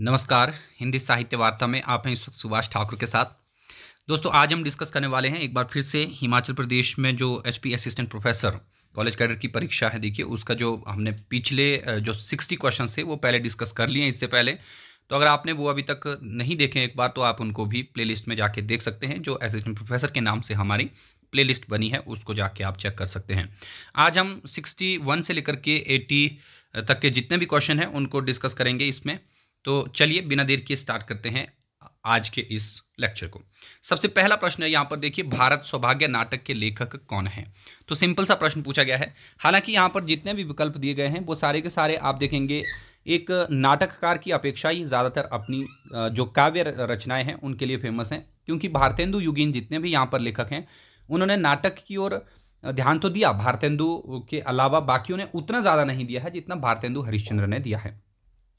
नमस्कार हिंदी साहित्य वार्ता में आप हैं सुभाष ठाकुर के साथ दोस्तों आज हम डिस्कस करने वाले हैं एक बार फिर से हिमाचल प्रदेश में जो H P assistant professor college cadre की परीक्षा है देखिए उसका जो हमने पिछले जो सिक्सटी क्वेश्चन थे वो पहले डिस्कस कर लिए हैं इससे पहले तो अगर आपने वो अभी तक नहीं देखे एक बार तो आप उनको भी प्लेलिस्ट में जाके देख सकते हैं जो असिस्टेंट प्रोफेसर के नाम से हमारी प्लेलिस्ट बनी है उसको जाके आप चेक कर सकते हैं आज हम 61 से लेकर के 80 तक के जितने भी क्वेश्चन हैं उनको डिस्कस करेंगे इसमें तो चलिए बिना देर के स्टार्ट करते हैं आज के इस लेक्चर को सबसे पहला प्रश्न है यहाँ पर देखिए भारत सौभाग्य नाटक के लेखक कौन है तो सिंपल सा प्रश्न पूछा गया है हालांकि यहाँ पर जितने भी विकल्प दिए गए हैं वो सारे के सारे आप देखेंगे एक नाटककार की अपेक्षा ही ज़्यादातर अपनी जो काव्य रचनाएं हैं उनके लिए फेमस हैं क्योंकि भारतेंदु युगीन जितने भी यहाँ पर लेखक हैं उन्होंने नाटक की ओर ध्यान तो दिया भारतेंदु के अलावा बाकियों ने उतना ज़्यादा नहीं दिया है जितना भारतेंदु हरिश्चंद्र ने दिया है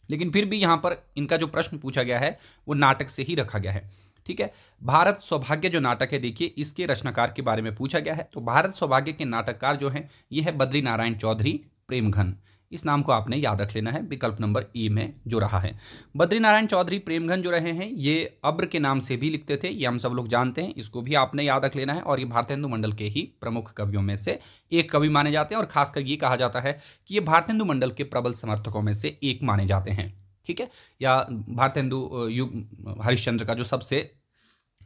लेकिन फिर भी यहाँ पर इनका जो प्रश्न पूछा गया है वो नाटक से ही रखा गया है ठीक है भारत सौभाग्य जो नाटक है देखिए इसके रचनाकार के बारे में पूछा गया है तो भारत सौभाग्य के नाटककार जो हैं ये है बद्री नारायण चौधरी प्रेमघन इस नाम को आपने याद रख लेना है विकल्प नंबर ई में जो रहा है बद्रीनारायण चौधरी प्रेमघन जो रहे हैं ये अब्र के नाम से भी लिखते थे ये हम सब लोग जानते हैं इसको भी आपने याद रख लेना है और ये हिंदू मंडल के ही प्रमुख कवियों में से एक कवि माने जाते हैं और खासकर ये कहा जाता है कि ये भारत हिंदू मंडल के प्रबल समर्थकों में से एक माने जाते हैं ठीक है या भारत हिंदू युग हरिश्चंद्र का जो सबसे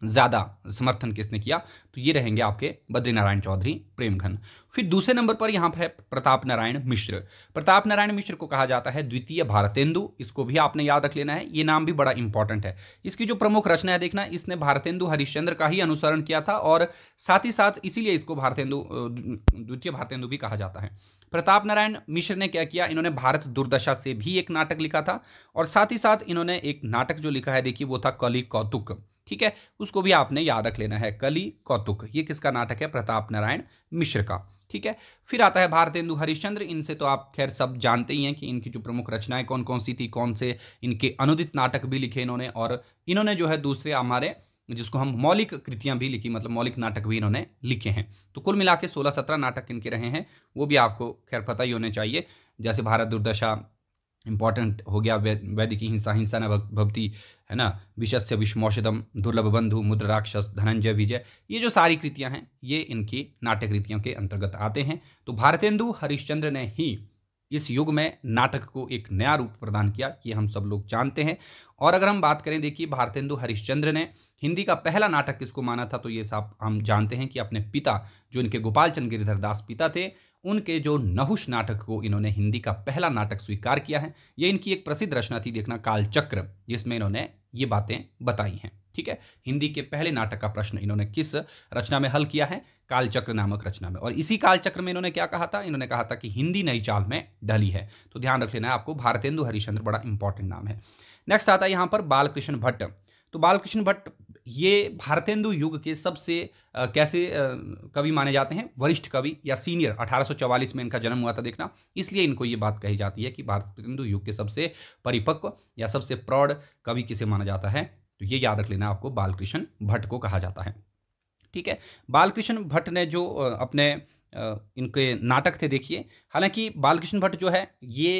ज़्यादा समर्थन किसने किया तो ये रहेंगे आपके बद्रीनारायण चौधरी प्रेमघन फिर दूसरे नंबर पर यहां पर है प्रताप नारायण मिश्र प्रताप नारायण मिश्र को कहा जाता है द्वितीय भारतेंदु इसको भी आपने याद रख लेना है ये नाम भी बड़ा इंपॉर्टेंट है इसकी जो प्रमुख रचना है देखना इसने भारतेंदु हरिश्चंद्र का ही अनुसरण किया था और साथ ही साथ इसीलिए इसको भारतेंदु द्वितीय भारतेंदु भी कहा जाता है प्रताप नारायण मिश्र ने क्या किया इन्होंने भारत दुर्दशा से भी एक नाटक लिखा था और साथ ही साथ इन्होंने एक नाटक जो लिखा है देखिए वो था कली कौतुक ठीक है उसको भी आपने याद रख लेना है कली कौतुक ये किसका नाटक है प्रताप नारायण मिश्र का ठीक है फिर आता है भारतेंदु हरिश्चंद्र इनसे तो आप खैर सब जानते ही हैं कि इनकी जो प्रमुख रचनाएं कौन कौन सी थी कौन से इनके अनुदित नाटक भी लिखे इन्होंने और इन्होंने जो है दूसरे हमारे जिसको हम मौलिक कृतियां भी लिखी मतलब मौलिक नाटक भी इन्होंने लिखे हैं तो कुल मिला के सोलह सत्रह नाटक इनके रहे हैं वो भी आपको खैर पता ही होने चाहिए जैसे भारत दुर्दशा इंपॉर्टेंट हो गया वैदिक हिंसा हिंसा न भक्ति है ना विशस्य विषमौषधम दुर्लभ बंधु मुद्र राक्षस धनंजय विजय ये जो सारी कृतियां हैं ये इनकी नाट्य कृतियों के अंतर्गत आते हैं तो भारतेंदु हरिश्चंद्र ने ही इस युग में नाटक को एक नया रूप प्रदान किया ये हम सब लोग जानते हैं और अगर हम बात करें देखिए भारतेंदु हरिश्चंद्र ने हिंदी का पहला नाटक किसको माना था तो ये सब हम जानते हैं कि अपने पिता जो इनके गोपाल चंद गिरिधर दास पिता थे उनके जो नहुष नाटक को इन्होंने हिंदी का पहला नाटक स्वीकार किया है ये इनकी एक प्रसिद्ध रचना थी देखना कालचक्र जिसमें इन्होंने ये बातें बताई हैं ठीक है हिंदी के पहले नाटक का प्रश्न इन्होंने किस रचना में हल किया है कालचक्र नामक रचना में और इसी कालचक्र में इन्होंने क्या कहा था इन्होंने कहा था कि हिंदी नई चाल में ढली है तो ध्यान रख लेना है आपको भारतेंदु हरिश्चंद्र बड़ा इंपॉर्टेंट नाम है नेक्स्ट आता है यहाँ पर बालकृष्ण भट्ट तो बालकृष्ण भट्ट ये भारतेंदु युग के सबसे कैसे कवि माने जाते हैं वरिष्ठ कवि या सीनियर 1844 में इनका जन्म हुआ था देखना इसलिए इनको ये बात कही जाती है कि भारतेंदु युग के सबसे परिपक्व या सबसे प्रौढ़ कवि किसे माना जाता है तो ये याद रख लेना आपको बालकृष्ण भट्ट को कहा जाता है ठीक है बालकृष्ण भट्ट ने जो अपने इनके नाटक थे देखिए हालांकि बालकृष्ण भट्ट जो है ये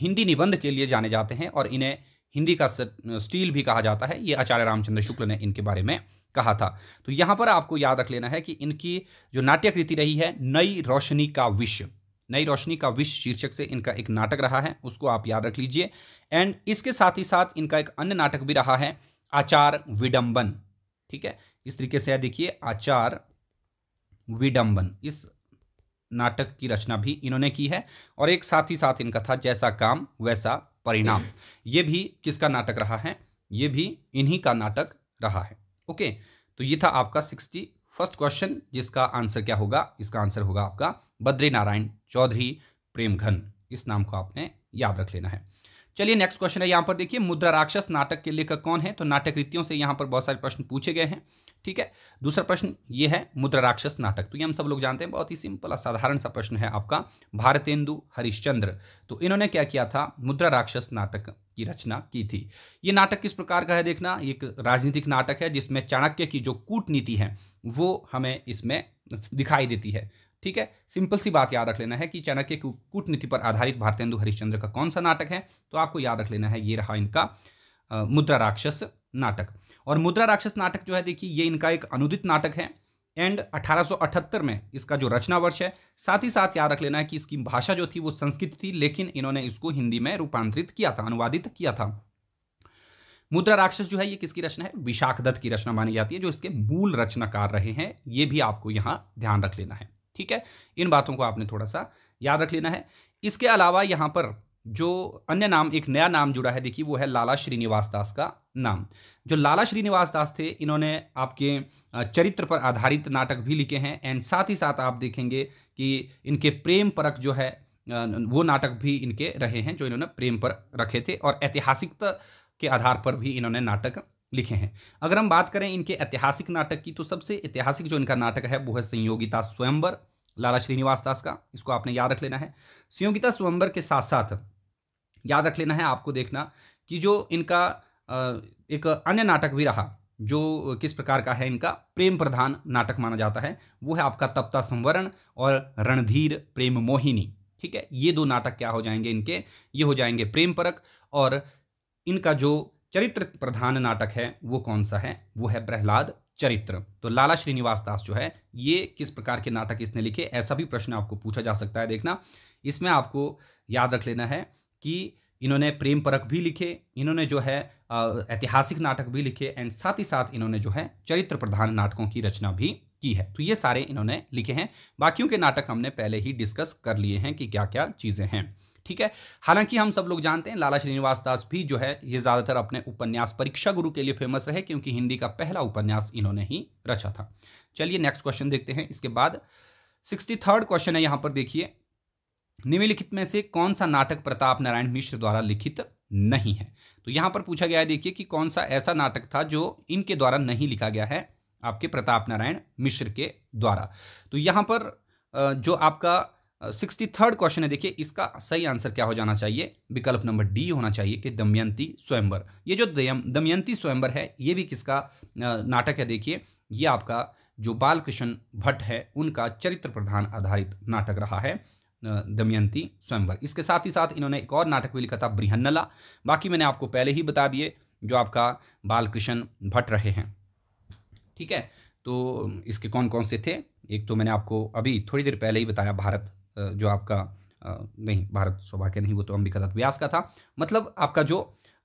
हिंदी निबंध के लिए जाने जाते हैं और इन्हें हिंदी का स्टील भी कहा जाता है ये आचार्य रामचंद्र शुक्ल ने इनके बारे में कहा था तो यहाँ पर आपको याद रख लेना है कि इनकी जो नाट्य कृति रही है नई रोशनी का विश्व नई रोशनी का विश्व शीर्षक से इनका एक नाटक रहा है उसको आप याद रख लीजिए एंड इसके साथ ही साथ इनका एक अन्य नाटक भी रहा है आचार विडंबन ठीक है इस तरीके से देखिए आचार विडंबन इस नाटक की रचना भी इन्होंने की है और एक साथ ही साथ इनका था जैसा काम वैसा परिणाम ये भी किसका नाटक रहा है ये भी इन्हीं का नाटक रहा है ओके तो ये था आपका सिक्सटी फर्स्ट क्वेश्चन जिसका आंसर क्या होगा इसका आंसर होगा आपका बद्री नारायण चौधरी प्रेमघन इस नाम को आपने याद रख लेना है चलिए नेक्स्ट क्वेश्चन है यहाँ पर देखिए मुद्रा राक्षस नाटक के लेखक कौन है तो नाटक रीतियों से यहाँ पर बहुत सारे प्रश्न पूछे गए हैं ठीक है दूसरा प्रश्न ये है मुद्रा राक्षस नाटक तो ये हम सब लोग जानते हैं बहुत ही सिंपल असाधारण सा प्रश्न है आपका भारतेंदु हरिश्चंद्र तो इन्होंने क्या किया था मुद्रा राक्षस नाटक की रचना की थी ये नाटक किस प्रकार का है देखना एक राजनीतिक नाटक है जिसमें चाणक्य की जो कूटनीति है वो हमें इसमें दिखाई देती है ठीक है सिंपल सी बात याद रख लेना है कि चाणक्य की कूटनीति पर आधारित भारतेंदु हरिश्चंद्र का कौन सा नाटक है तो आपको याद रख लेना है ये रहा इनका मुद्रा राक्षस नाटक और मुद्रा राक्षस नाटक जो है देखिए ये इनका एक अनुदित नाटक है एंड 1878 में इसका जो रचना वर्ष है साथ ही साथ याद रख लेना है कि इसकी भाषा जो थी वो संस्कृत थी लेकिन इन्होंने इसको हिंदी में रूपांतरित किया था अनुवादित किया था मुद्रा राक्षस जो है ये किसकी रचना है विशाख की रचना मानी जाती है जो इसके मूल रचनाकार रहे हैं ये भी आपको यहाँ ध्यान रख लेना है ठीक है इन बातों को आपने थोड़ा सा याद रख लेना है इसके अलावा यहाँ पर जो अन्य नाम एक नया नाम जुड़ा है देखिए वो है लाला श्रीनिवास दास का नाम जो लाला श्रीनिवास दास थे इन्होंने आपके चरित्र पर आधारित नाटक भी लिखे हैं एंड साथ ही साथ आप देखेंगे कि इनके प्रेम परक जो है वो नाटक भी इनके रहे हैं जो इन्होंने प्रेम पर रखे थे और ऐतिहासिकता के आधार पर भी इन्होंने नाटक लिखे हैं अगर हम बात करें इनके ऐतिहासिक नाटक की तो सबसे ऐतिहासिक जो इनका नाटक है वो है संयोगिता स्वयंवर लाला श्रीनिवास दास का इसको आपने याद रख लेना है संयोगिता स्वयंवर के साथ साथ याद रख लेना है आपको देखना कि जो इनका एक अन्य नाटक भी रहा जो किस प्रकार का है इनका प्रेम प्रधान नाटक माना जाता है वो है आपका तप्ता संवरण और रणधीर प्रेम मोहिनी ठीक है ये दो नाटक क्या हो जाएंगे इनके ये हो जाएंगे प्रेम परक और इनका जो चरित्र प्रधान नाटक है वो कौन सा है वो है प्रहलाद चरित्र तो लाला श्रीनिवास दास जो है ये किस प्रकार के नाटक इसने लिखे ऐसा भी प्रश्न आपको पूछा जा सकता है देखना इसमें आपको याद रख लेना है कि इन्होंने प्रेम परक भी लिखे इन्होंने जो है ऐतिहासिक नाटक भी लिखे एंड साथ ही साथ इन्होंने जो है चरित्र प्रधान नाटकों की रचना भी की है तो ये सारे इन्होंने लिखे हैं बाकियों के नाटक हमने पहले ही डिस्कस कर लिए हैं कि क्या क्या चीज़ें हैं ठीक है हालांकि हम सब लोग जानते हैं लाला श्रीनिवास दास भी जो है ये ज़्यादातर अपने उपन्यास परीक्षा गुरु के लिए फेमस रहे क्योंकि हिंदी का पहला उपन्यास इन्होंने ही रचा था चलिए नेक्स्ट क्वेश्चन देखते हैं इसके बाद सिक्सटी थर्ड क्वेश्चन है यहां पर देखिए निम्नलिखित में से कौन सा नाटक प्रताप नारायण मिश्र द्वारा लिखित नहीं है तो यहां पर पूछा गया है देखिए कि कौन सा ऐसा नाटक था जो इनके द्वारा नहीं लिखा गया है आपके प्रताप नारायण मिश्र के द्वारा तो यहां पर जो आपका सिक्सटी थर्ड क्वेश्चन है देखिए इसका सही आंसर क्या हो जाना चाहिए विकल्प नंबर डी होना चाहिए कि दमयंती स्वयंवर ये जो दमयंती स्वयंवर है ये भी किसका नाटक है देखिए ये आपका जो बालकृष्ण भट्ट है उनका चरित्र प्रधान आधारित नाटक रहा है दमयंती स्वयंवर इसके साथ ही साथ इन्होंने एक और नाटक भी लिखा था ब्रिहन्नला बाकी मैंने आपको पहले ही बता दिए जो आपका बालकृष्ण भट्ट रहे हैं ठीक है तो इसके कौन कौन से थे एक तो मैंने आपको अभी थोड़ी देर पहले ही बताया भारत जो आपका नहीं भारत सौभाग्य नहीं वो तो अंबिका दत्त व्यास का था मतलब आपका जो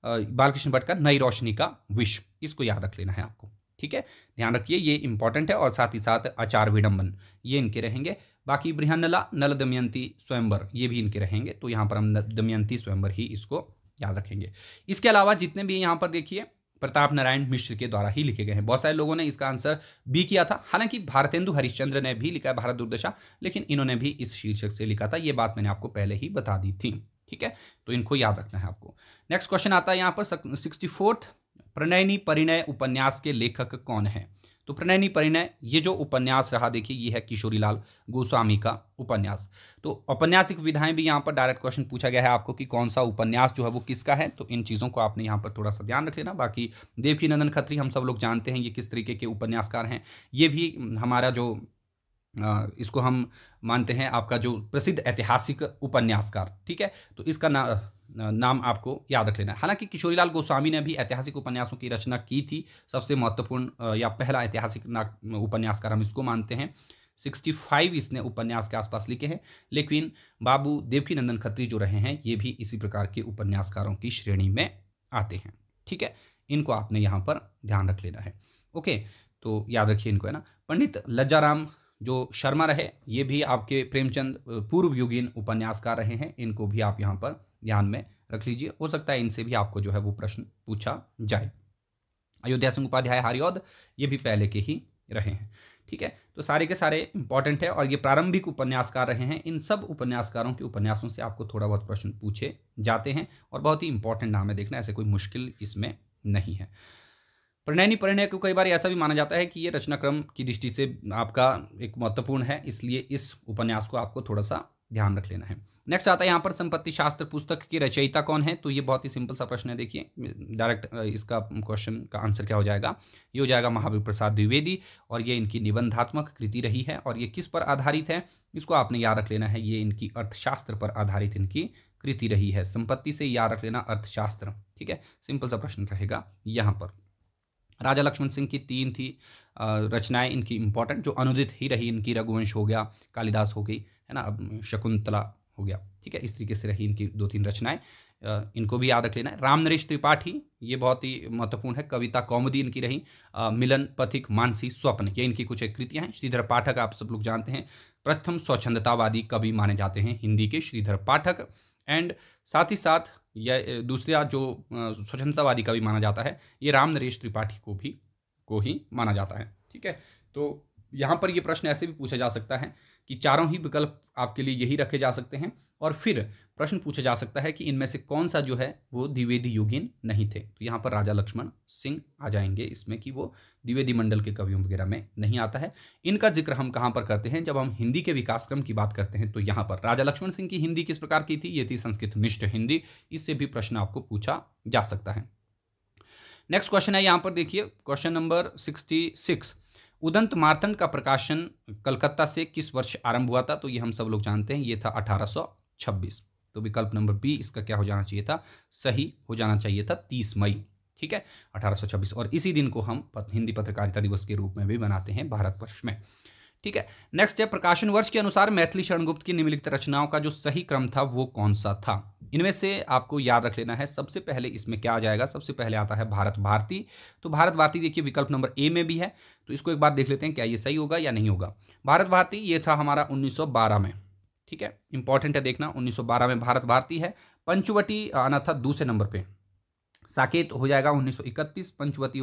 बालकृष्ण भट्ट का नई रोशनी का विश इसको याद रख लेना है आपको ठीक है ध्यान रखिए ये इंपॉर्टेंट है और साथ ही साथ आचार विडंबन ये इनके रहेंगे बाकी बृहनला नल दमयंती स्वयंवर ये भी इनके रहेंगे तो यहाँ पर हम दमयंती स्वयंवर ही इसको याद रखेंगे इसके अलावा जितने भी यहाँ पर देखिए प्रताप नारायण मिश्र के द्वारा ही लिखे गए हैं बहुत सारे लोगों ने इसका आंसर बी किया था हालांकि भारतेंदु हरिश्चंद्र ने भी लिखा है भारत दुर्दशा लेकिन इन्होंने भी इस शीर्षक से लिखा था ये बात मैंने आपको पहले ही बता दी थी ठीक है तो इनको याद रखना है आपको नेक्स्ट क्वेश्चन आता है यहाँ पर सिक्सटी फोर्थ प्रणयनी परिणय उपन्यास के लेखक कौन है तो प्रणयनी परिणय ये जो उपन्यास रहा देखिए ये है किशोरीलाल गोस्वामी का उपन्यास तो औपन्यासिक विधाएं भी यहाँ पर डायरेक्ट क्वेश्चन पूछा गया है आपको कि कौन सा उपन्यास जो है वो किसका है तो इन चीज़ों को आपने यहाँ पर थोड़ा सा ध्यान रख लेना बाकी देवकी नंदन खत्री हम सब लोग जानते हैं ये किस तरीके के उपन्यासकार हैं ये भी हमारा जो इसको हम मानते हैं आपका जो प्रसिद्ध ऐतिहासिक उपन्यासकार ठीक है तो इसका ना नाम आपको याद रख लेना है हालांकि किशोरीलाल गोस्वामी ने भी ऐतिहासिक उपन्यासों की रचना की थी सबसे महत्वपूर्ण या पहला ऐतिहासिक उपन्यासकार हम इसको मानते हैं 65 इसने उपन्यास के आसपास लिखे हैं लेकिन बाबू देवकी नंदन खत्री जो रहे हैं ये भी इसी प्रकार के उपन्यासकारों की श्रेणी में आते हैं ठीक है इनको आपने यहाँ पर ध्यान रख लेना है ओके तो याद रखिए इनको है ना पंडित लज्जाराम जो शर्मा रहे ये भी आपके प्रेमचंद पूर्व युगीन उपन्यासकार रहे हैं इनको भी आप यहाँ पर ध्यान में रख लीजिए हो सकता है इनसे भी आपको जो है वो प्रश्न पूछा जाए अयोध्या सिंह उपाध्याय हरिऔद ये भी पहले के ही रहे हैं ठीक है तो सारे के सारे इंपॉर्टेंट है और ये प्रारंभिक उपन्यासकार रहे हैं इन सब उपन्यासकारों के उपन्यासों से आपको थोड़ा बहुत प्रश्न पूछे जाते हैं और बहुत ही इंपॉर्टेंट नाम है देखना ऐसे कोई मुश्किल इसमें नहीं है प्रणय नहीं प्रणय को कई बार ऐसा भी माना जाता है कि ये रचनाक्रम की दृष्टि से आपका एक महत्वपूर्ण है इसलिए इस उपन्यास को आपको थोड़ा सा ध्यान रख लेना है नेक्स्ट आता है यहाँ पर संपत्ति शास्त्र पुस्तक की रचयिता कौन है तो ये बहुत ही सिंपल सा प्रश्न है देखिए डायरेक्ट इसका क्वेश्चन का आंसर क्या हो जाएगा ये हो जाएगा महावीर प्रसाद द्विवेदी और ये इनकी निबंधात्मक कृति रही है और ये किस पर आधारित है इसको आपने याद रख लेना है ये इनकी अर्थशास्त्र पर आधारित इनकी कृति रही है संपत्ति से याद रख लेना अर्थशास्त्र ठीक है सिंपल सा प्रश्न रहेगा यहाँ पर राजा लक्ष्मण सिंह की तीन थी रचनाएं इनकी इंपॉर्टेंट जो अनुदित ही रही इनकी रघुवंश हो गया कालिदास हो गई है ना अब शकुंतला हो गया ठीक है इस तरीके से रही इनकी दो तीन रचनाएं इनको भी याद रख लेना है राम नरेश त्रिपाठी ये बहुत ही महत्वपूर्ण है कविता कौमदी इनकी रही मिलन पथिक मानसी स्वप्न ये इनकी कुछ एक कृतियाँ हैं श्रीधर पाठक आप सब लोग जानते हैं प्रथम स्वच्छंदतावादी कवि माने जाते हैं हिंदी के श्रीधर पाठक एंड साथ ही साथ या दूसरा जो स्वतंत्रतावादी का भी माना जाता है ये राम नरेश त्रिपाठी को भी को ही माना जाता है ठीक है तो यहाँ पर ये प्रश्न ऐसे भी पूछा जा सकता है कि चारों ही विकल्प आपके लिए यही रखे जा सकते हैं और फिर प्रश्न पूछा जा सकता है कि इनमें से कौन सा जो है वो द्विवेदी योगीन नहीं थे तो यहाँ पर राजा लक्ष्मण सिंह आ जाएंगे इसमें कि वो द्विवेदी मंडल के कवियों वगैरह में नहीं आता है इनका जिक्र हम कहाँ पर करते हैं जब हम हिंदी के विकासक्रम की बात करते हैं तो यहाँ पर राजा लक्ष्मण सिंह की हिंदी किस प्रकार की थी ये थी संस्कृत निष्ठ हिंदी इससे भी प्रश्न आपको पूछा जा सकता है नेक्स्ट क्वेश्चन है यहाँ पर देखिए question number sixty six Udant Martand का प्रकाशन कलकत्ता से किस वर्ष आरंभ हुआ था तो ये हम सब लोग जानते हैं ये था 1826 तो विकल्प नंबर बी इसका क्या हो जाना चाहिए था सही हो जाना चाहिए था 30 मई ठीक है 1826 और इसी दिन को हम हिंदी पत्रकारिता दिवस के रूप में भी मनाते हैं भारतवर्ष में ठीक है नेक्स्ट है प्रकाशन वर्ष के अनुसार मैथिली शरणगुप्त की निम्नलिखित रचनाओं का जो सही क्रम था वो कौन सा था इनमें से आपको याद रख लेना है सबसे पहले इसमें क्या आ जाएगा सबसे पहले आता है भारत भारती तो भारत भारती देखिए विकल्प नंबर ए में भी है तो इसको एक बार देख लेते हैं क्या ये सही होगा या नहीं होगा भारत भारती ये था हमारा उन्नीस में ठीक है इंपॉर्टेंट है देखना उन्नीस में भारत भारती है पंचवटी आना था दूसरे नंबर पर साकेत हो जाएगा 1931 पंचवती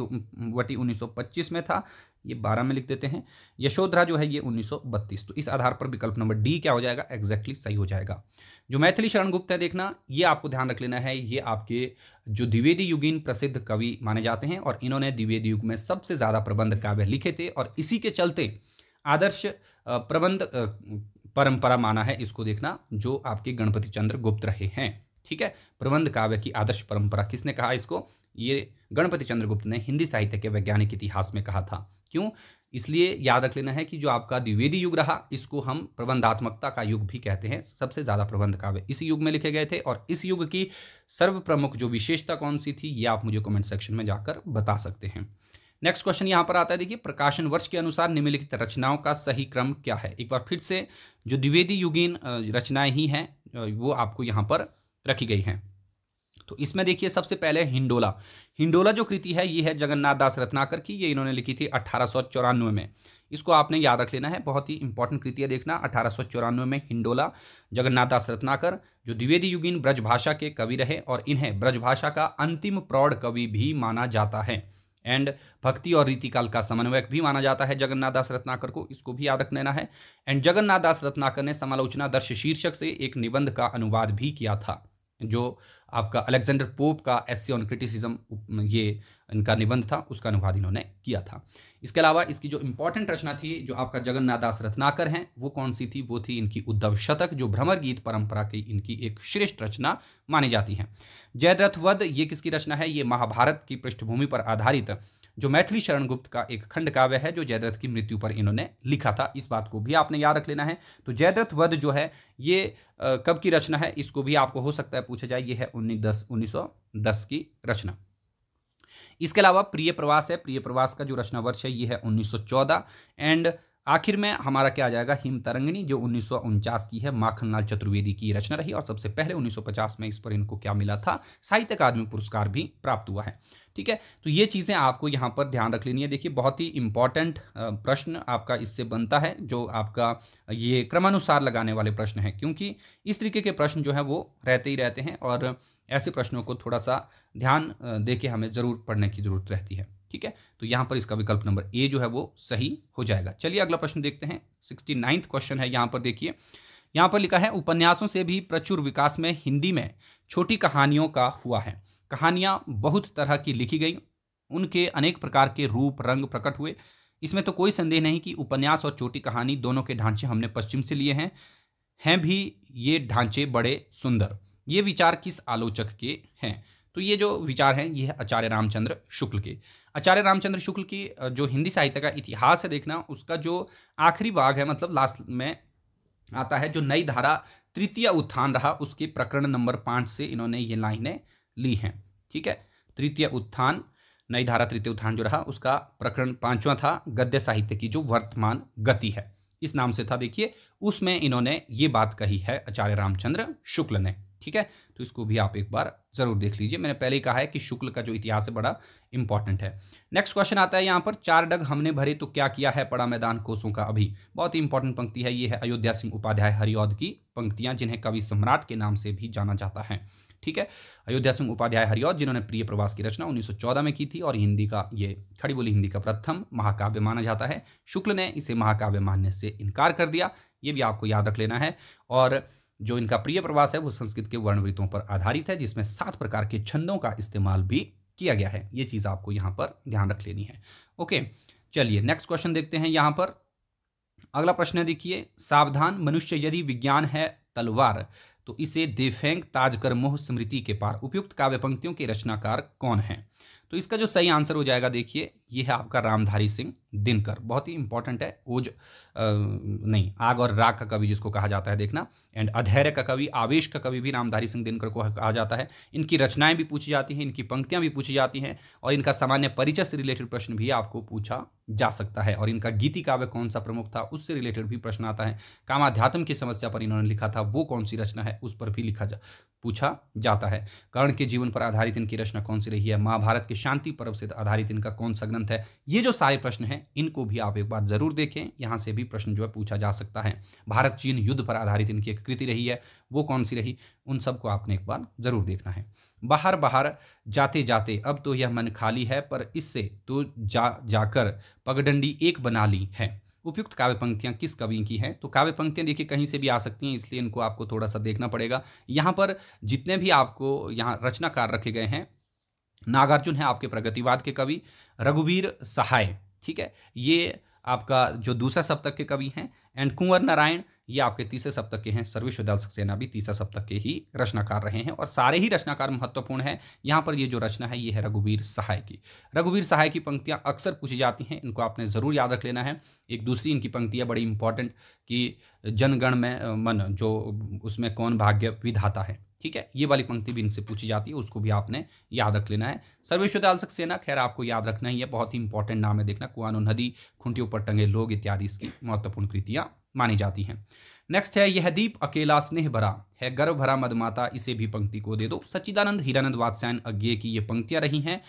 वटी 1925 में था ये 12 में लिख देते हैं यशोधरा जो है ये 1932 तो इस आधार पर विकल्प नंबर डी क्या हो जाएगा एग्जैक्टली सही हो जाएगा जो मैथिली शरण गुप्त है देखना ये आपको ध्यान रख लेना है ये आपके जो द्विवेदी युगीन प्रसिद्ध कवि माने जाते हैं और इन्होंने द्विवेदी युग में सबसे ज़्यादा प्रबंध काव्य लिखे थे और इसी के चलते आदर्श प्रबंध परंपरा माना है इसको देखना जो आपके गणपति चंद्र गुप्त रहे हैं ठीक है प्रबंध काव्य की आदर्श परंपरा किसने कहा इसको ये गणपति चंद्रगुप्त ने हिंदी साहित्य के वैज्ञानिक इतिहास में कहा था क्यों इसलिए याद रख लेना है कि जो आपका द्विवेदी युग रहा इसको हम प्रबंधात्मकता का युग भी कहते हैं सबसे ज़्यादा प्रबंध काव्य इस युग में लिखे गए थे और इस युग की सर्व प्रमुख जो विशेषता कौन सी थी ये आप मुझे कमेंट सेक्शन में जाकर बता सकते हैं नेक्स्ट क्वेश्चन यहाँ पर आता है देखिए प्रकाशन वर्ष के अनुसार निम्नलिखित रचनाओं का सही क्रम क्या है एक बार फिर से जो द्विवेदी युगीन रचनाएं ही हैं वो आपको यहाँ पर रखी गई हैं तो इसमें देखिए सबसे पहले हिंडोला हिंडोला जो कृति है ये है जगन्नाथ दास रत्नाकर की ये इन्होंने लिखी थी अट्ठारह में इसको आपने याद रख लेना है बहुत ही इंपॉर्टेंट कृति है देखना अठारह में हिंडोला जगन्नाथ दास रत्नाकर जो द्विवेदी युगीन ब्रजभाषा के कवि रहे और इन्हें ब्रजभाषा का अंतिम प्रौढ़ कवि भी माना जाता है एंड भक्ति और रीतिकाल का समन्वयक भी माना जाता है जगन्नाथ दास रत्नाकर को इसको भी याद रख लेना है एंड जगन्नाथ दास रत्नाकर ने समालोचना दर्श शीर्षक से एक निबंध का अनुवाद भी किया था जो आपका अलेक्जेंडर पोप का एस ऑन क्रिटिसिज्म ये इनका निबंध था उसका अनुवाद इन्होंने किया था इसके अलावा इसकी जो इम्पोर्टेंट रचना थी जो आपका जगन्नाथ दास रत्नाकर हैं वो कौन सी थी वो थी इनकी उद्धव शतक जो भ्रमर गीत परंपरा की इनकी एक श्रेष्ठ रचना मानी जाती है जयद्रथ वध ये किसकी रचना है ये महाभारत की पृष्ठभूमि पर आधारित जो मैथिली शरण गुप्त का एक खंड काव्य है जो जयद्रथ की मृत्यु पर इन्होंने लिखा था इस बात को भी आपने याद रख लेना है तो जयद्रथ वध जो है ये कब की रचना है इसको भी आपको हो सकता है पूछा जाए ये है उन्नीस दस उन्नीस की रचना इसके अलावा प्रिय प्रवास है प्रिय प्रवास का जो रचना वर्ष है ये है चौदह एंड आखिर में हमारा क्या आ जाएगा हिम तरंगनी जो उन्नीस की है माखनलाल चतुर्वेदी की रचना रही और सबसे पहले 1950 में इस पर इनको क्या मिला था साहित्य अकादमी पुरस्कार भी प्राप्त हुआ है ठीक है तो ये चीज़ें आपको यहाँ पर ध्यान रख लेनी है देखिए बहुत ही इंपॉर्टेंट प्रश्न आपका इससे बनता है जो आपका ये क्रमानुसार लगाने वाले प्रश्न हैं क्योंकि इस तरीके के प्रश्न जो है वो रहते ही रहते हैं और ऐसे प्रश्नों को थोड़ा सा ध्यान दे के हमें ज़रूर पढ़ने की ज़रूरत रहती है ठीक है तो यहाँ पर इसका विकल्प नंबर ए जो है वो सही हो जाएगा चलिए अगला प्रश्न देखते हैं सिक्सटी नाइन्थ क्वेश्चन है यहाँ पर देखिए यहाँ पर लिखा है उपन्यासों से भी प्रचुर विकास में हिंदी में छोटी कहानियों का हुआ है कहानियां बहुत तरह की लिखी गई उनके अनेक प्रकार के रूप रंग प्रकट हुए इसमें तो कोई संदेह नहीं कि उपन्यास और छोटी कहानी दोनों के ढांचे हमने पश्चिम से लिए हैं हैं भी ये ढांचे बड़े सुंदर ये विचार किस आलोचक के हैं तो ये जो विचार हैं ये है आचार्य रामचंद्र शुक्ल के आचार्य रामचंद्र शुक्ल की जो हिंदी साहित्य का इतिहास है देखना उसका जो आखिरी भाग है मतलब लास्ट में आता है जो नई धारा तृतीय उत्थान रहा उसके प्रकरण नंबर पाँच से इन्होंने ये लाइनें ली हैं ठीक है तृतीय उत्थान नई धारा तृतीय उत्थान जो रहा उसका प्रकरण पांचवा था गद्य साहित्य की जो वर्तमान गति है इस नाम से था देखिए उसमें इन्होंने ये बात कही है आचार्य रामचंद्र शुक्ल ने ठीक है तो इसको भी आप एक बार जरूर देख लीजिए मैंने पहले ही कहा है कि शुक्ल का जो इतिहास है बड़ा इंपॉर्टेंट है नेक्स्ट क्वेश्चन आता है यहाँ पर चार डग हमने भरे तो क्या किया है पड़ा मैदान कोसों का अभी बहुत ही इंपॉर्टेंट पंक्ति है ये है अयोध्या सिंह उपाध्याय हरिऔध की पंक्तियां जिन्हें कवि सम्राट के नाम से भी जाना जाता है ठीक है अयोध्या सिंह उपाध्याय हरिऔध जिन्होंने प्रिय प्रवास की रचना उन्नीस में की थी और हिंदी का ये खड़ी बोली हिंदी का प्रथम महाकाव्य माना जाता है शुक्ल ने इसे महाकाव्य मानने से इनकार कर दिया ये भी आपको याद रख लेना है और जो इनका प्रिय प्रवास है वो संस्कृत के वर्णवृत्तों पर आधारित है जिसमें सात प्रकार के छंदों का इस्तेमाल भी किया गया है ये चीज़ आपको यहाँ पर ध्यान रख लेनी है ओके चलिए नेक्स्ट क्वेश्चन देखते हैं यहाँ पर अगला प्रश्न देखिए सावधान मनुष्य यदि विज्ञान है तलवार तो इसे देफेंग ताजकर मोह स्मृति के पार उपयुक्त काव्य पंक्तियों के रचनाकार कौन है तो इसका जो सही आंसर हो जाएगा देखिए ये है आपका रामधारी सिंह दिनकर बहुत ही इंपॉर्टेंट है ओज नहीं आग और राग का कवि जिसको कहा जाता है देखना एंड अधैर्य का कवि आवेश का कवि भी रामधारी सिंह दिनकर को कहा जाता है इनकी रचनाएं भी पूछी जाती हैं इनकी पंक्तियां भी पूछी जाती हैं और इनका सामान्य परिचय से रिलेटेड प्रश्न भी आपको पूछा जा सकता है और इनका गीति काव्य कौन सा प्रमुख था उससे रिलेटेड भी प्रश्न आता है कामाध्यात्म की समस्या पर इन्होंने लिखा था वो कौन सी रचना है उस पर भी लिखा जा पूछा जाता है कर्ण के जीवन पर आधारित इनकी रचना कौन सी रही है महाभारत के शांति पर्व से आधारित इनका कौन सा ग्रंथ है ये जो सारे प्रश्न हैं इनको भी आप एक बार जरूर देखें यहाँ से भी प्रश्न जो है पूछा जा सकता है भारत चीन युद्ध पर आधारित इनकी एक कृति रही है वो कौन सी रही उन सबको आपने एक बार जरूर देखना है बाहर बाहर जाते जाते अब तो यह मन खाली है पर इससे तो जा जाकर पगडंडी एक बना ली है उपयुक्त काव्य पंक्तियाँ किस कवि की हैं तो काव्य पंक्तियाँ देखिए कहीं से भी आ सकती हैं इसलिए इनको आपको थोड़ा सा देखना पड़ेगा यहाँ पर जितने भी आपको यहाँ रचनाकार रखे गए हैं नागार्जुन है आपके प्रगतिवाद के कवि रघुवीर सहाय ठीक है ये आपका जो दूसरा सप्तक के कवि हैं एंड कुंवर नारायण ये आपके तीसरे सप्तक के हैं सर्वेश्वर सक्सेना भी तीसरा सप्तक के ही रचनाकार रहे हैं और सारे ही रचनाकार महत्वपूर्ण हैं यहाँ पर ये जो रचना है ये है रघुवीर सहाय की रघुवीर सहाय की पंक्तियाँ अक्सर पूछी जाती हैं इनको आपने ज़रूर याद रख लेना है एक दूसरी इनकी पंक्तियाँ बड़ी इंपॉर्टेंट कि जनगण में मन जो उसमें कौन भाग्य विधाता है ठीक है ये वाली पंक्ति भी इनसे पूछी जाती है उसको भी आपने याद रख लेना है सर्वेश्वर दयाल सक्सेना खैर आपको याद रखना ही है बहुत ही इंपॉर्टेंट नाम है देखना कुआनो नदी खुंटियों पर टंगे लोग इत्यादि इसकी महत्वपूर्ण कृतियाँ मानी जाती हैं नेक्स्ट है यह दीप अकेला स्नेह भरा है गर्व भरा मदमाता इसे भी पंक्ति को दे दो सच्चिदानंद हीरानंद वात्सायन अज्ञे की ये पंक्तियां रही हैं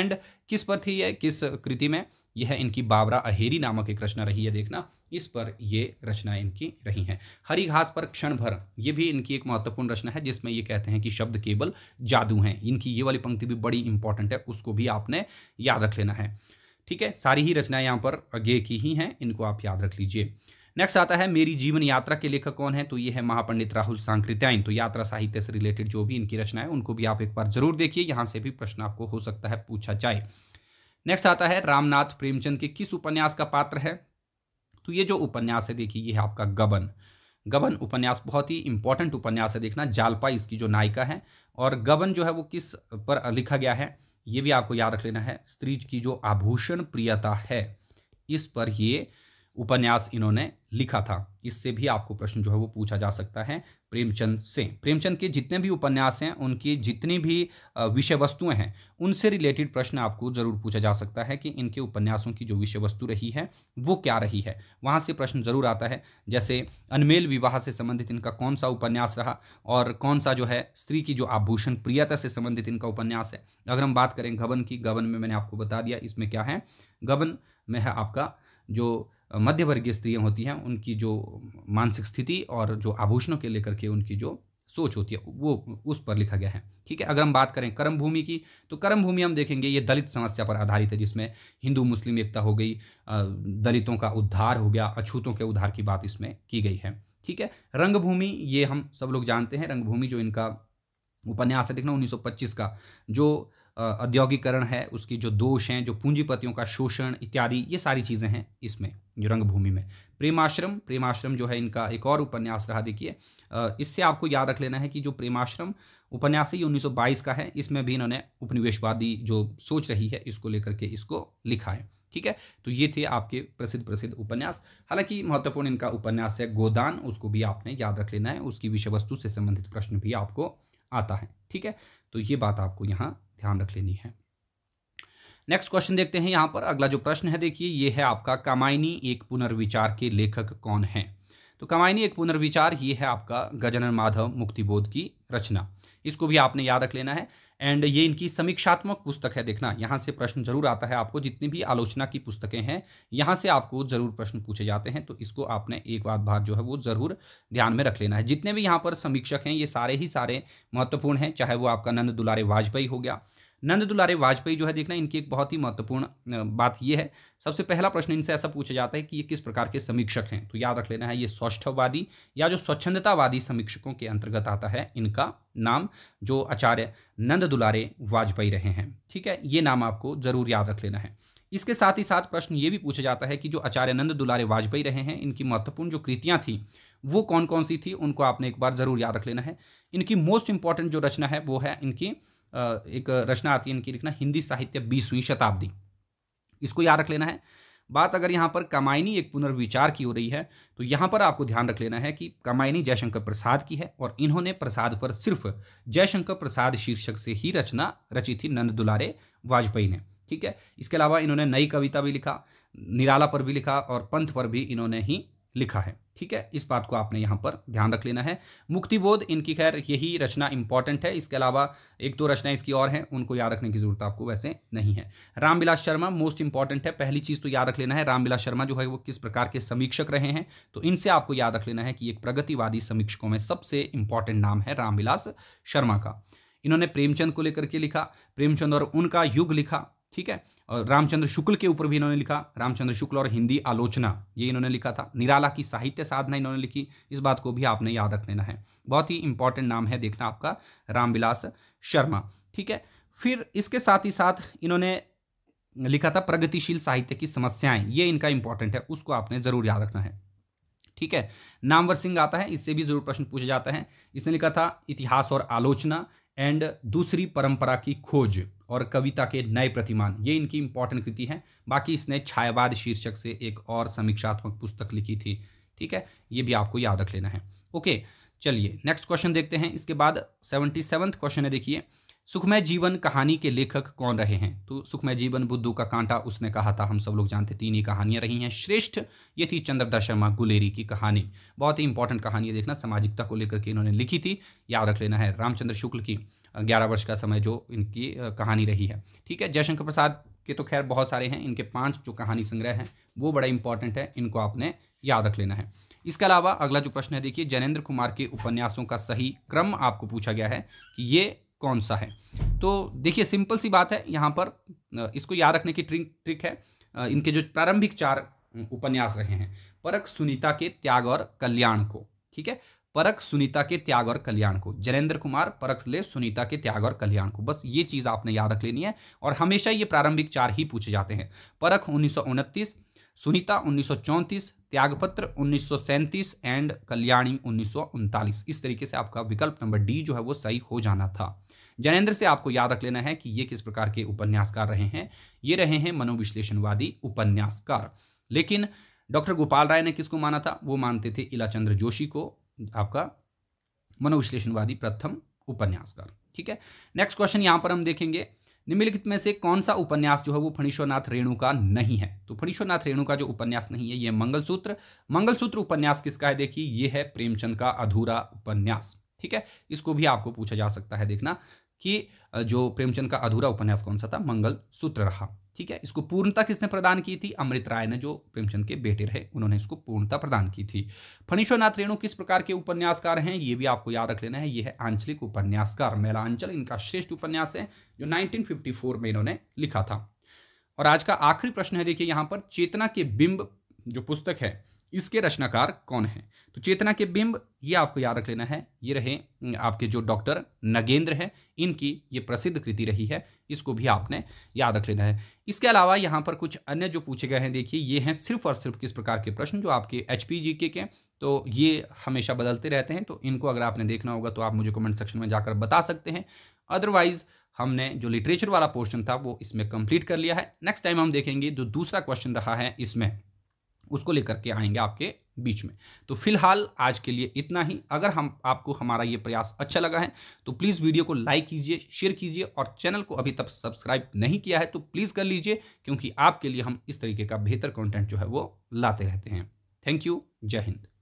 एंड किस पर थी यह किस कृति में यह इनकी बाबरा अहेरी नामक एक रचना रही है देखना इस पर ये रचनाएं इनकी रही हैं हरी घास पर क्षण भर ये भी इनकी एक महत्वपूर्ण रचना है जिसमें ये कहते हैं कि शब्द केवल जादू हैं इनकी ये वाली पंक्ति भी बड़ी इंपॉर्टेंट है उसको भी आपने याद रख लेना है ठीक है सारी ही रचनाएं यहाँ पर अज्ञे की ही हैं इनको आप याद रख लीजिए नेक्स्ट आता है मेरी जीवन यात्रा के लेखक कौन है तो ये है महापंडित राहुल सांकृत्यायन तो यात्रा साहित्य से रिलेटेड जो भी इनकी रचना है उनको भी आप एक बार जरूर देखिए यहाँ से भी प्रश्न आपको हो सकता है पूछा जाए नेक्स्ट आता है रामनाथ प्रेमचंद के किस उपन्यास का पात्र है तो ये जो उपन्यास है देखिए ये है आपका गबन गबन उपन्यास बहुत ही इंपॉर्टेंट उपन्यास है देखना जालपा इसकी जो नायिका है और गबन जो है वो किस पर लिखा गया है ये भी आपको याद रख लेना है स्त्री की जो आभूषण प्रियता है इस पर ये उपन्यास इन्होंने लिखा था इससे भी आपको प्रश्न जो है वो पूछा जा सकता है प्रेमचंद से प्रेमचंद के जितने भी उपन्यास हैं उनकी जितनी भी विषय वस्तुएं हैं उनसे रिलेटेड प्रश्न आपको जरूर पूछा जा सकता है कि इनके उपन्यासों की जो विषय वस्तु रही है वो क्या रही है वहाँ से प्रश्न जरूर आता है जैसे अनमेल विवाह से संबंधित इनका कौन सा उपन्यास रहा और कौन सा जो है स्त्री की जो आभूषण प्रियता से संबंधित इनका उपन्यास है अगर हम बात करें गबन की गबन में मैंने आपको बता दिया इसमें क्या है गबन में है आपका जो मध्यवर्गीय स्त्रियाँ होती हैं उनकी जो मानसिक स्थिति और जो आभूषणों के लेकर के उनकी जो सोच होती है वो उस पर लिखा गया है ठीक है अगर हम बात करें कर्म भूमि की तो कर्म भूमि हम देखेंगे ये दलित समस्या पर आधारित है जिसमें हिंदू मुस्लिम एकता हो गई दलितों का उद्धार हो गया अछूतों के उद्धार की बात इसमें की गई है ठीक है रंगभूमि ये हम सब लोग जानते हैं रंगभूमि जो इनका उपन्यास है देखना 1925 का जो औद्योगिकरण है उसकी जो दोष हैं जो पूंजीपतियों का शोषण इत्यादि ये सारी चीज़ें हैं इसमें रंगभूमि में प्रेमाश्रम प्रेमाश्रम जो है इनका एक और उपन्यास रहा देखिए इससे आपको याद रख लेना है कि जो प्रेमाश्रम उपन्यास ही उन्नीस का है इसमें भी इन्होंने उपनिवेशवादी जो सोच रही है इसको लेकर के इसको लिखा है ठीक है तो ये थे आपके प्रसिद्ध प्रसिद्ध उपन्यास हालांकि महत्वपूर्ण इनका उपन्यास है गोदान उसको भी आपने याद रख लेना है उसकी विषय वस्तु से संबंधित प्रश्न भी आपको आता है ठीक है तो ये बात आपको यहाँ ध्यान रख लेनी है नेक्स्ट क्वेश्चन देखते हैं यहाँ पर अगला जो प्रश्न है देखिए ये है आपका कामायनी एक पुनर्विचार के लेखक कौन है तो कामायनी एक पुनर्विचार ये है आपका गजनन माधव मुक्तिबोध की रचना इसको भी आपने याद रख लेना है एंड ये इनकी समीक्षात्मक पुस्तक है देखना यहाँ से प्रश्न जरूर आता है आपको जितनी भी आलोचना की पुस्तकें हैं यहाँ से आपको जरूर प्रश्न पूछे जाते हैं तो इसको आपने एक बात भाग जो है वो जरूर ध्यान में रख लेना है जितने भी यहाँ पर समीक्षक हैं ये सारे ही सारे महत्वपूर्ण हैं चाहे वो आपका नंद दुलारे वाजपेयी हो गया नंद दुलारे वाजपेयी जो है देखना इनकी एक बहुत ही महत्वपूर्ण बात यह है सबसे पहला प्रश्न इनसे ऐसा पूछा जाता है कि ये किस प्रकार के समीक्षक हैं तो याद रख लेना है ये सौष्ठववादी या जो स्वच्छंदतावादी समीक्षकों के अंतर्गत आता है इनका नाम जो आचार्य नंद दुलारे वाजपेयी रहे हैं ठीक है ये नाम आपको जरूर याद रख लेना है इसके साथ ही साथ प्रश्न ये भी पूछा जाता है कि जो आचार्य नंद दुलारे वाजपेयी रहे हैं इनकी महत्वपूर्ण जो कृतियाँ थी वो कौन कौन सी थी उनको आपने एक बार जरूर याद रख लेना है इनकी मोस्ट इंपॉर्टेंट जो रचना है वो है इनकी एक रचना आती है इनकी लिखना हिंदी साहित्य बीसवीं शताब्दी इसको याद रख लेना है बात अगर यहाँ पर कमायनी एक पुनर्विचार की हो रही है तो यहाँ पर आपको ध्यान रख लेना है कि कमायनी जयशंकर प्रसाद की है और इन्होंने प्रसाद पर सिर्फ जयशंकर प्रसाद शीर्षक से ही रचना रची थी नंद दुलारे वाजपेयी ने ठीक है इसके अलावा इन्होंने नई कविता भी लिखा निराला पर भी लिखा और पंथ पर भी इन्होंने ही लिखा है ठीक है इस बात को आपने यहाँ पर ध्यान रख लेना है मुक्तिबोध इनकी खैर यही रचना इंपॉर्टेंट है इसके अलावा एक दो रचना इसकी और हैं उनको याद रखने की जरूरत आपको वैसे नहीं है रामविलास शर्मा मोस्ट इंपॉर्टेंट है पहली चीज़ तो याद रख लेना है रामविलास शर्मा जो है वो किस प्रकार के समीक्षक रहे हैं तो इनसे आपको याद रख लेना है कि एक प्रगतिवादी समीक्षकों में सबसे इंपॉर्टेंट नाम है रामविलास शर्मा का इन्होंने प्रेमचंद को लेकर के लिखा प्रेमचंद और उनका युग लिखा ठीक है और रामचंद्र शुक्ल के ऊपर भी इन्होंने लिखा रामचंद्र शुक्ल और हिंदी आलोचना ये इन्होंने लिखा था निराला की साहित्य साधना इन्होंने लिखी इस बात को भी आपने याद रख लेना है बहुत ही इंपॉर्टेंट नाम है देखना आपका रामविलास शर्मा ठीक है फिर इसके साथ ही साथ इन्होंने लिखा था प्रगतिशील साहित्य की समस्याएं ये इनका इंपॉर्टेंट है उसको आपने जरूर याद रखना है ठीक है नामवर सिंह आता है इससे भी जरूर प्रश्न पूछे जाता है इसने लिखा था इतिहास और आलोचना एंड दूसरी परंपरा की खोज और कविता के नए प्रतिमान ये इनकी इंपॉर्टेंट कृति है बाकी इसने छायावाद शीर्षक से एक और समीक्षात्मक पुस्तक लिखी थी ठीक है ये भी आपको याद रख लेना है ओके चलिए नेक्स्ट क्वेश्चन देखते हैं इसके बाद सेवेंटी क्वेश्चन है देखिए सुखमय जीवन कहानी के लेखक कौन रहे हैं तो सुखमय जीवन बुद्धू का कांटा उसने कहा था हम सब लोग जानते तीन ही कहानियां रही हैं श्रेष्ठ ये थी चंद्रदा शर्मा गुलेरी की कहानी बहुत ही इंपॉर्टेंट कहानी देखना सामाजिकता को लेकर के इन्होंने लिखी थी याद रख लेना है रामचंद्र शुक्ल की ग्यारह वर्ष का समय जो इनकी कहानी रही है ठीक है जयशंकर प्रसाद के तो खैर बहुत सारे हैं इनके पाँच जो कहानी संग्रह हैं वो बड़ा इंपॉर्टेंट है इनको आपने याद रख लेना है इसके अलावा अगला जो प्रश्न है देखिए जैनेन्द्र कुमार के उपन्यासों का सही क्रम आपको पूछा गया है कि ये कौन सा है तो देखिए सिंपल सी बात है यहाँ पर इसको याद रखने की ट्रिक ट्रिक है इनके जो प्रारंभिक चार उपन्यास रहे हैं परक सुनीता के त्याग और कल्याण को ठीक है परक सुनीता के त्याग और कल्याण को जरेंद्र कुमार परक ले सुनीता के त्याग और कल्याण को बस ये चीज़ आपने याद रख लेनी है और हमेशा ये प्रारंभिक चार ही पूछे जाते हैं परख उन्नीस सुनीता उन्नीस त्यागपत्र उन्नीस एंड कल्याणी उन्नीस इस तरीके से आपका विकल्प नंबर डी जो है वो सही हो जाना था जनेन्द्र से आपको याद रख लेना है कि ये किस प्रकार के उपन्यासकार रहे हैं ये रहे हैं मनोविश्लेषणवादी उपन्यासकार लेकिन डॉक्टर गोपाल राय ने किसको माना था वो मानते थे इलाचंद्र जोशी को आपका मनोविश्लेषणवादी प्रथम उपन्यासकार ठीक है नेक्स्ट क्वेश्चन यहाँ पर हम देखेंगे निम्नलिखित में से कौन सा उपन्यास जो है वो फणीश्वरनाथ रेणु का नहीं है तो फणीश्वरनाथ रेणु का जो उपन्यास नहीं है ये मंगलसूत्र मंगलसूत्र उपन्यास किसका है देखिए ये है प्रेमचंद का अधूरा उपन्यास ठीक है इसको भी आपको पूछा जा सकता है देखना कि जो प्रेमचंद का अधूरा उपन्यास कौन सा था मंगल सूत्र रहा ठीक है इसको पूर्णता किसने प्रदान की थी अमृत राय ने जो प्रेमचंद के बेटे रहे उन्होंने इसको पूर्णता प्रदान की थी फणीश्वरनाथ रेणु किस प्रकार के उपन्यासकार हैं ये भी आपको याद रख लेना है ये है आंचलिक उपन्यासकार मेलांचल इनका श्रेष्ठ उपन्यास है जो नाइनटीन में इन्होंने लिखा था और आज का आखिरी प्रश्न है देखिए यहाँ पर चेतना के बिंब जो पुस्तक है इसके रचनाकार कौन है तो चेतना के बिंब ये आपको याद रख लेना है ये रहे आपके जो डॉक्टर नगेंद्र हैं इनकी ये प्रसिद्ध कृति रही है इसको भी आपने याद रख लेना है इसके अलावा यहाँ पर कुछ अन्य जो पूछे गए हैं देखिए ये हैं सिर्फ और सिर्फ किस प्रकार के प्रश्न जो आपके एच पी जी के, के तो ये हमेशा बदलते रहते हैं तो इनको अगर आपने देखना होगा तो आप मुझे कमेंट सेक्शन में जाकर बता सकते हैं अदरवाइज़ हमने जो लिटरेचर वाला पोर्शन था वो इसमें कंप्लीट कर लिया है नेक्स्ट टाइम हम देखेंगे जो दूसरा क्वेश्चन रहा है इसमें उसको लेकर के आएंगे आपके बीच में तो फिलहाल आज के लिए इतना ही अगर हम आपको हमारा ये प्रयास अच्छा लगा है तो प्लीज़ वीडियो को लाइक कीजिए शेयर कीजिए और चैनल को अभी तक सब्सक्राइब नहीं किया है तो प्लीज़ कर लीजिए क्योंकि आपके लिए हम इस तरीके का बेहतर कंटेंट जो है वो लाते रहते हैं थैंक यू जय हिंद